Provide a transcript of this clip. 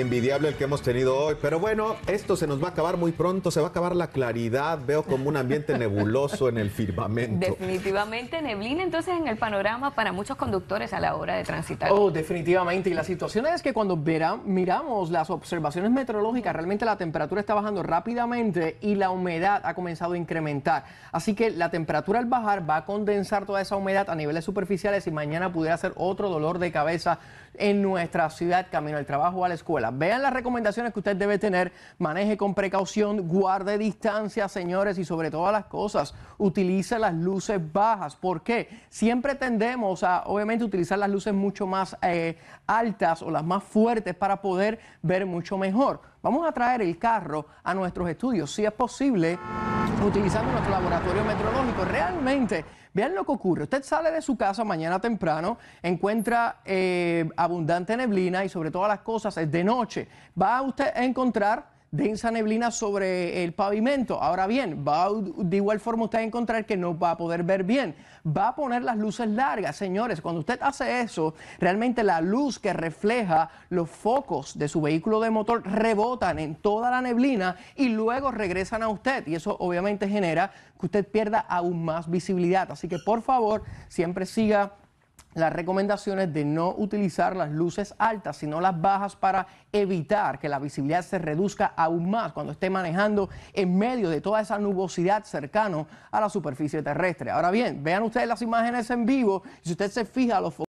envidiable el que hemos tenido hoy. Pero bueno, esto se nos va a acabar muy pronto, se va a acabar la claridad. Veo como un ambiente nebuloso en el firmamento. Definitivamente neblina entonces en el panorama para muchos conductores a la hora de transitar. Oh, definitivamente. Y la situación es que cuando miramos las observaciones meteorológicas, realmente la temperatura está bajando rápidamente y la humedad ha comenzado a incrementar. Así que la temperatura al bajar va a condensar toda esa humedad a niveles superficiales y mañana pudiera ser otro dolor de cabeza en nuestra ciudad, camino al trabajo, o a la escuela. Vean las recomendaciones que usted debe tener, maneje con precaución, guarde distancia, señores, y sobre todas las cosas, utilice las luces bajas. ¿Por qué? Siempre tendemos a, obviamente, utilizar las luces mucho más eh, altas o las más fuertes para poder ver mucho mejor. Vamos a traer el carro a nuestros estudios, si es posible utilizando nuestro laboratorio metrológico. Realmente, vean lo que ocurre. Usted sale de su casa mañana temprano, encuentra eh, abundante neblina y sobre todas las cosas es de noche. Va usted a encontrar densa neblina sobre el pavimento. Ahora bien, va de igual forma usted a encontrar que no va a poder ver bien. Va a poner las luces largas, señores. Cuando usted hace eso, realmente la luz que refleja los focos de su vehículo de motor rebotan en toda la neblina y luego regresan a usted. Y eso obviamente genera que usted pierda aún más visibilidad. Así que por favor, siempre siga las recomendaciones de no utilizar las luces altas, sino las bajas para evitar que la visibilidad se reduzca aún más cuando esté manejando en medio de toda esa nubosidad cercano a la superficie terrestre. Ahora bien, vean ustedes las imágenes en vivo, si usted se fija los